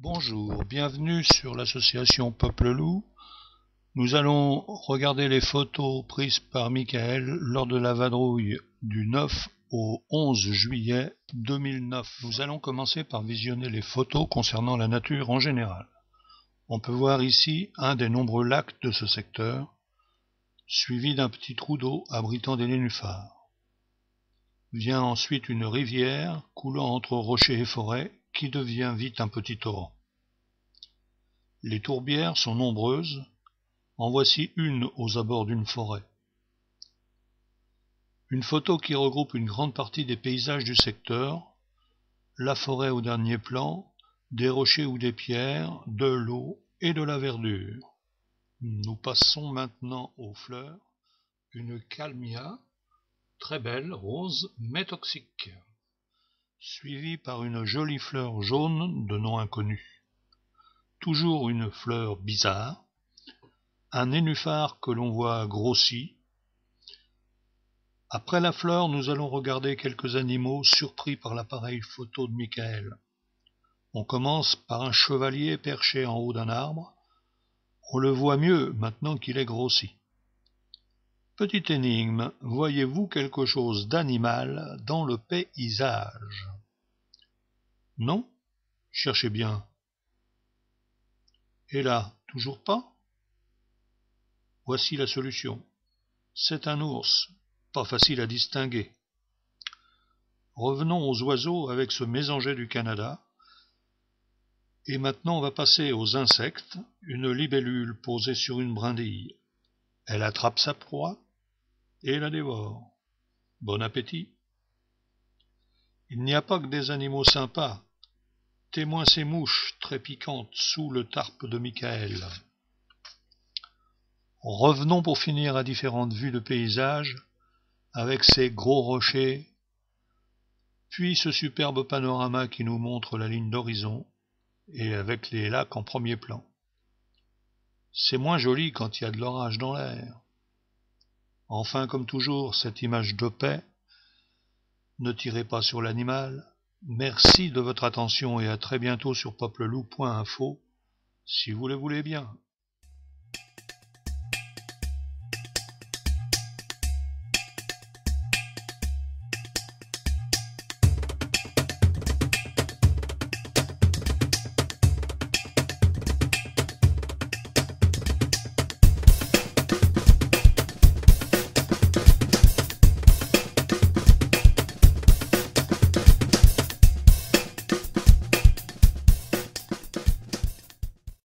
Bonjour, bienvenue sur l'association Peuple Loup. Nous allons regarder les photos prises par Michael lors de la vadrouille du 9 au 11 juillet 2009. Nous allons commencer par visionner les photos concernant la nature en général. On peut voir ici un des nombreux lacs de ce secteur, suivi d'un petit trou d'eau abritant des nénuphars. Vient ensuite une rivière coulant entre rochers et forêts qui devient vite un petit torrent. Les tourbières sont nombreuses, en voici une aux abords d'une forêt. Une photo qui regroupe une grande partie des paysages du secteur, la forêt au dernier plan, des rochers ou des pierres, de l'eau et de la verdure. Nous passons maintenant aux fleurs, une calmia, très belle, rose, mais toxique suivi par une jolie fleur jaune de nom inconnu. Toujours une fleur bizarre, un nénuphar que l'on voit grossi. Après la fleur, nous allons regarder quelques animaux surpris par l'appareil photo de Michael. On commence par un chevalier perché en haut d'un arbre. On le voit mieux maintenant qu'il est grossi. Petite énigme, voyez-vous quelque chose d'animal dans le paysage Non Cherchez bien. Et là, toujours pas Voici la solution. C'est un ours, pas facile à distinguer. Revenons aux oiseaux avec ce mésanger du Canada. Et maintenant on va passer aux insectes, une libellule posée sur une brindille. Elle attrape sa proie, et la dévore. Bon appétit. Il n'y a pas que des animaux sympas. Témoin ces mouches très piquantes sous le tarpe de Michael. Revenons pour finir à différentes vues de paysage, avec ces gros rochers, puis ce superbe panorama qui nous montre la ligne d'horizon, et avec les lacs en premier plan. C'est moins joli quand il y a de l'orage dans l'air. Enfin, comme toujours, cette image de paix. Ne tirez pas sur l'animal. Merci de votre attention et à très bientôt sur Popleloup.info si vous le voulez bien.